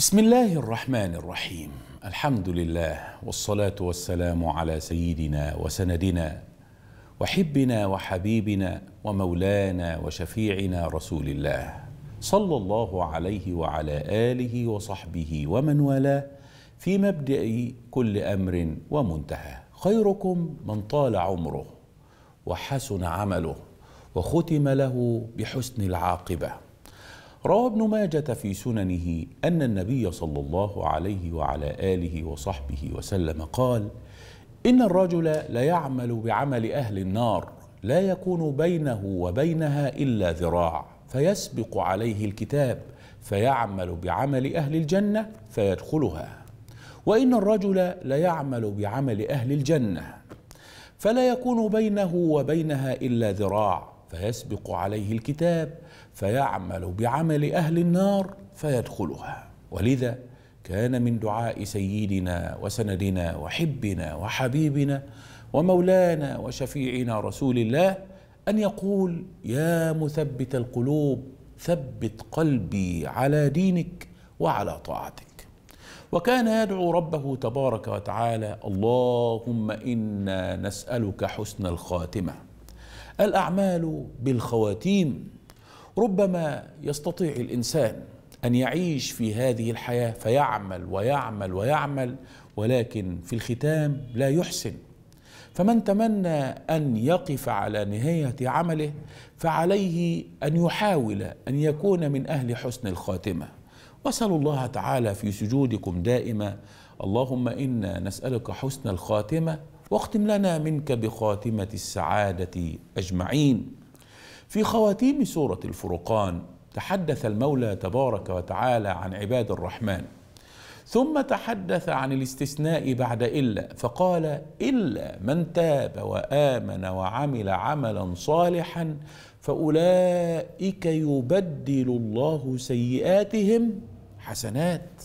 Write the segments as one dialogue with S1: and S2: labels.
S1: بسم الله الرحمن الرحيم الحمد لله والصلاة والسلام على سيدنا وسندنا وحبنا وحبيبنا ومولانا وشفيعنا رسول الله صلى الله عليه وعلى آله وصحبه ومن والاه في مبدأ كل أمر ومنتهى خيركم من طال عمره وحسن عمله وختم له بحسن العاقبه روى ابن ماجة في سننه أن النبي صلى الله عليه وعلى آله وصحبه وسلم قال إن الرجل ليعمل بعمل أهل النار لا يكون بينه وبينها إلا ذراع فيسبق عليه الكتاب فيعمل بعمل أهل الجنة فيدخلها وإن الرجل ليعمل بعمل أهل الجنة فلا يكون بينه وبينها إلا ذراع فيسبق عليه الكتاب فيعمل بعمل اهل النار فيدخلها ولذا كان من دعاء سيدنا وسندنا وحبنا وحبيبنا ومولانا وشفيعنا رسول الله ان يقول يا مثبت القلوب ثبت قلبي على دينك وعلى طاعتك وكان يدعو ربه تبارك وتعالى اللهم انا نسالك حسن الخاتمه الاعمال بالخواتيم ربما يستطيع الانسان ان يعيش في هذه الحياه فيعمل ويعمل ويعمل ولكن في الختام لا يحسن فمن تمنى ان يقف على نهايه عمله فعليه ان يحاول ان يكون من اهل حسن الخاتمه واسألوا الله تعالى في سجودكم دائما اللهم انا نسالك حسن الخاتمه واختم لنا منك بخاتمة السعادة أجمعين في خواتيم سورة الفرقان تحدث المولى تبارك وتعالى عن عباد الرحمن ثم تحدث عن الاستثناء بعد إلا فقال إلا من تاب وآمن وعمل عملا صالحا فأولئك يبدل الله سيئاتهم حسنات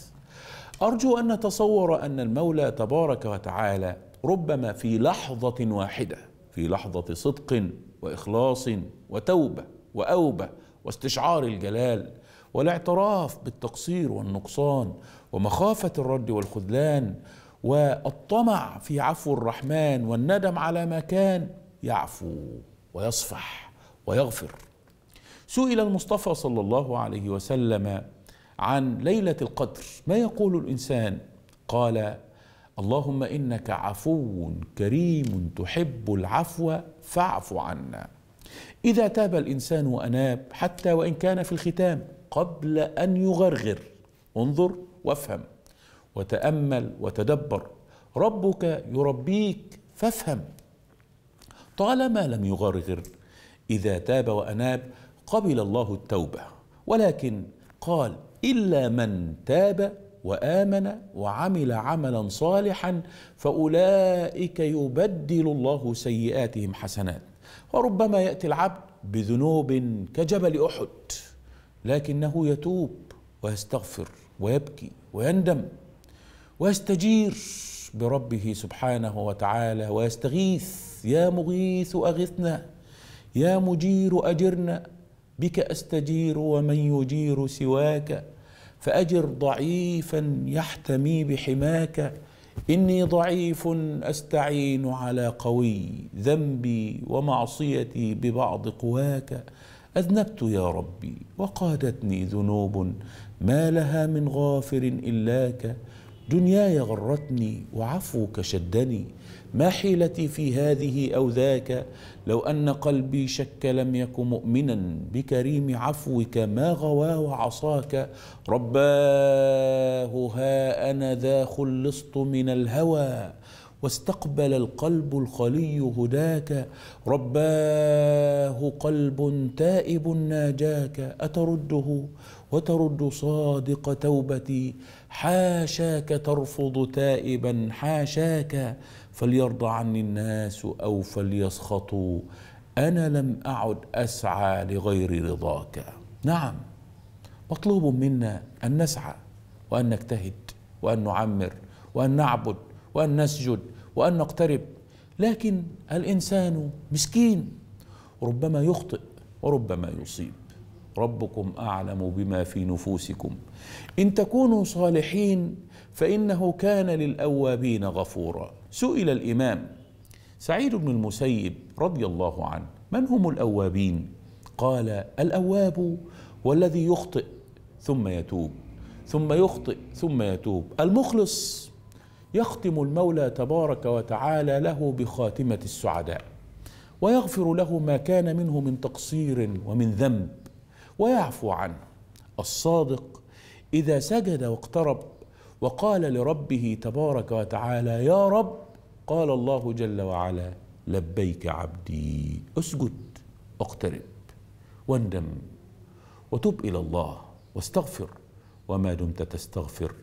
S1: أرجو أن نتصور أن المولى تبارك وتعالى ربما في لحظة واحدة في لحظة صدق وإخلاص وتوبة وأوبة واستشعار الجلال والاعتراف بالتقصير والنقصان ومخافة الرد والخذلان والطمع في عفو الرحمن والندم على ما كان يعفو ويصفح ويغفر سئل المصطفى صلى الله عليه وسلم عن ليله القدر ما يقول الانسان قال اللهم انك عفو كريم تحب العفو فاعف عنا اذا تاب الانسان واناب حتى وان كان في الختام قبل ان يغرغر انظر وافهم وتامل وتدبر ربك يربيك فافهم طالما لم يغرغر اذا تاب واناب قبل الله التوبه ولكن قال الا من تاب وامن وعمل عملا صالحا فاولئك يبدل الله سيئاتهم حسنات وربما ياتي العبد بذنوب كجبل احد لكنه يتوب ويستغفر ويبكي ويندم ويستجير بربه سبحانه وتعالى ويستغيث يا مغيث اغثنا يا مجير اجرنا بك استجير ومن يجير سواك فأجر ضعيفا يحتمي بحماك إني ضعيف أستعين على قوي ذنبي ومعصيتي ببعض قواك أذنبت يا ربي وقادتني ذنوب ما لها من غافر إلاك دنياي غرتني وعفوك شدني ما حيلتي في هذه او ذاك لو ان قلبي شك لم يك مؤمنا بكريم عفوك ما غوى وعصاك رباه ها انا ذا خلصت من الهوى واستقبل القلب الخلي هداك رباه قلب تائب ناجاك أترده وترد صادق توبتي حاشاك ترفض تائبا حاشاك فليرضى عني الناس أو فليسخطوا أنا لم أعد أسعى لغير رضاك نعم مطلوب منا أن نسعى وأن نجتهد وأن نعمر وأن نعبد وأن نسجد وأن نقترب لكن الإنسان مسكين ربما يخطئ وربما يصيب ربكم أعلم بما في نفوسكم إن تكونوا صالحين فإنه كان للأوابين غفورا سئل الإمام سعيد بن المسيب رضي الله عنه من هم الأوابين؟ قال الأواب والذي يخطئ ثم يتوب ثم يخطئ ثم يتوب المخلص يختم المولى تبارك وتعالى له بخاتمه السعداء ويغفر له ما كان منه من تقصير ومن ذنب ويعفو عنه الصادق اذا سجد واقترب وقال لربه تبارك وتعالى يا رب قال الله جل وعلا لبيك عبدي اسجد اقترب واندم وتب الى الله واستغفر وما دمت تستغفر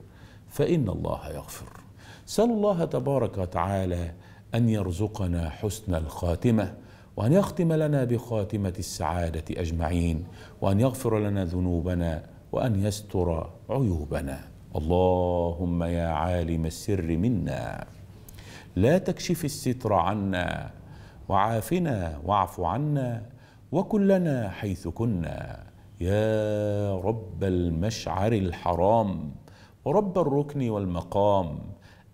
S1: فان الله يغفر سأل الله تبارك وتعالى أن يرزقنا حسن الخاتمة وأن يختم لنا بخاتمة السعادة أجمعين وأن يغفر لنا ذنوبنا وأن يستر عيوبنا اللهم يا عالم السر منا لا تكشف الستر عنا وعافنا واعف عنا وكن لنا حيث كنا يا رب المشعر الحرام ورب الركن والمقام